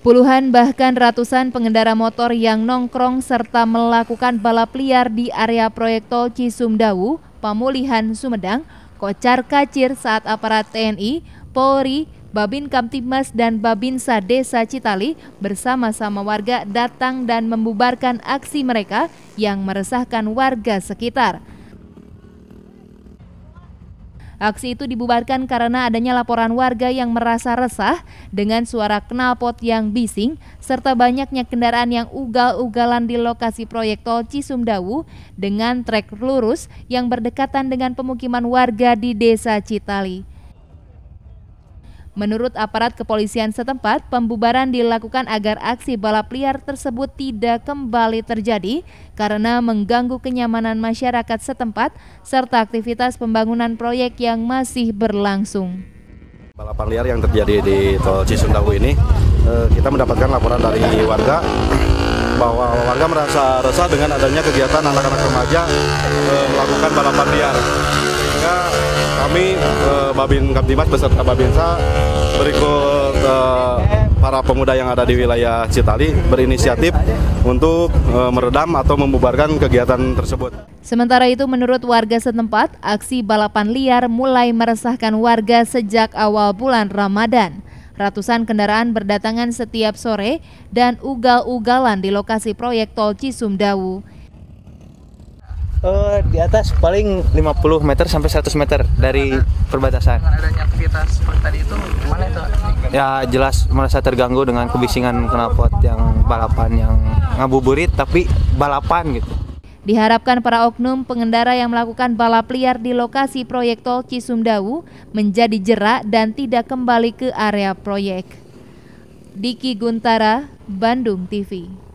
Puluhan bahkan ratusan pengendara motor yang nongkrong serta melakukan balap liar di area proyek tol Cisumdawu, Pamulihan, Sumedang, kocar kacir saat aparat TNI, Polri, Babin Kamtibmas dan Babinsa Desa Citali bersama-sama warga datang dan membubarkan aksi mereka yang meresahkan warga sekitar. Aksi itu dibubarkan karena adanya laporan warga yang merasa resah dengan suara knalpot yang bising serta banyaknya kendaraan yang ugal-ugalan di lokasi proyek tol Cisumdawu dengan trek lurus yang berdekatan dengan pemukiman warga di Desa Citali. Menurut aparat kepolisian setempat, pembubaran dilakukan agar aksi balap liar tersebut tidak kembali terjadi karena mengganggu kenyamanan masyarakat setempat serta aktivitas pembangunan proyek yang masih berlangsung. Balapan liar yang terjadi di Tol Cisundawu ini, eh, kita mendapatkan laporan dari warga bahwa warga merasa resah dengan adanya kegiatan anak-anak remaja eh, melakukan balapan liar. Sehingga kami uh, Babin Kamtimas beserta Babinsa berikut uh, para pemuda yang ada di wilayah Citali berinisiatif untuk uh, meredam atau membubarkan kegiatan tersebut. Sementara itu menurut warga setempat, aksi balapan liar mulai meresahkan warga sejak awal bulan Ramadan. Ratusan kendaraan berdatangan setiap sore dan ugal-ugalan di lokasi proyek tol Cisumdawu. Uh, di atas paling 50 meter sampai 100 meter dari karena, perbatasan. adanya aktivitas seperti tadi itu gimana itu? Ya jelas merasa terganggu dengan kebisingan knalpot yang balapan yang ngabuburit tapi balapan gitu. Diharapkan para oknum pengendara yang melakukan balap liar di lokasi proyek tol Cisumdawu menjadi jerak dan tidak kembali ke area proyek. Diki Guntara, Bandung TV.